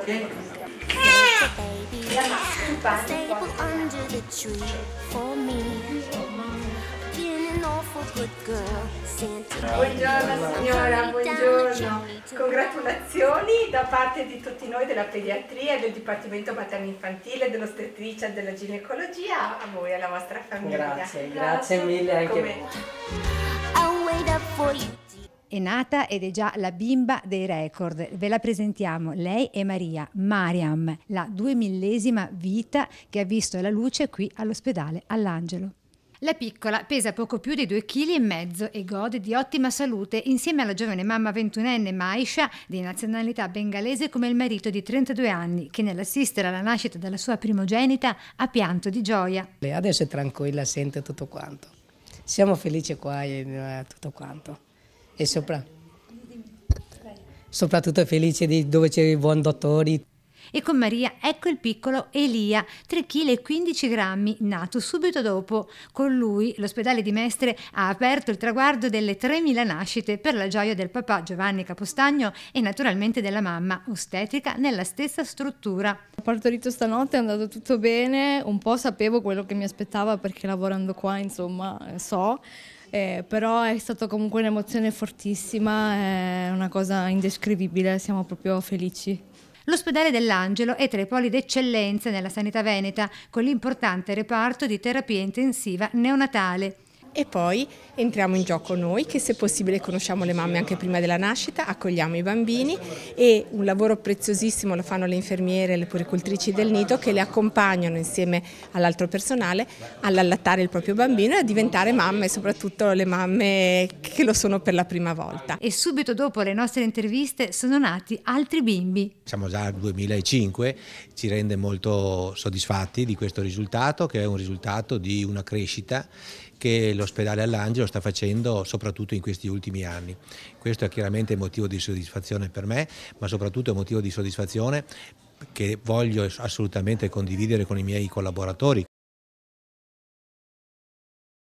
Okay? Stable under the tree for me. Being an awful good girl, Buongiorno signora, buongiorno. Congratulazioni da parte di tutti noi della pediatria, del Dipartimento Materno Infantile, dell'ostetricia, della ginecologia, a voi, e alla vostra famiglia. Grazie, grazie, grazie mille anche a voi. È nata ed è già la bimba dei record. Ve la presentiamo, lei è Maria, Mariam, la duemillesima vita che ha visto la luce qui all'ospedale all'Angelo. La piccola pesa poco più di 2,5 kg e gode di ottima salute insieme alla giovane mamma ventunenne Maisha di nazionalità bengalese come il marito di 32 anni che nell'assistere alla nascita della sua primogenita ha pianto di gioia. Lei adesso è tranquilla, sente tutto quanto. Siamo felici qua e eh, tutto quanto e sopra, soprattutto felice di dove c'è il buon dottore. E con Maria ecco il piccolo Elia, 3,15 kg, nato subito dopo. Con lui l'ospedale di Mestre ha aperto il traguardo delle 3.000 nascite per la gioia del papà Giovanni Capostagno e naturalmente della mamma, ostetrica nella stessa struttura. Ho partorito stanotte, è andato tutto bene, un po' sapevo quello che mi aspettava perché lavorando qua insomma eh, so eh, però è stata comunque un'emozione fortissima, è una cosa indescrivibile, siamo proprio felici. L'ospedale dell'Angelo è tra i poli d'eccellenza nella sanità veneta, con l'importante reparto di terapia intensiva neonatale e poi entriamo in gioco noi che se possibile conosciamo le mamme anche prima della nascita, accogliamo i bambini e un lavoro preziosissimo lo fanno le infermiere e le puricoltrici del nido che le accompagnano insieme all'altro personale all'allattare il proprio bambino e a diventare mamme, soprattutto le mamme che lo sono per la prima volta. E subito dopo le nostre interviste sono nati altri bimbi. Siamo già al 2005, ci rende molto soddisfatti di questo risultato che è un risultato di una crescita che l'ospedale all'Angelo sta facendo soprattutto in questi ultimi anni. Questo è chiaramente motivo di soddisfazione per me, ma soprattutto è motivo di soddisfazione che voglio assolutamente condividere con i miei collaboratori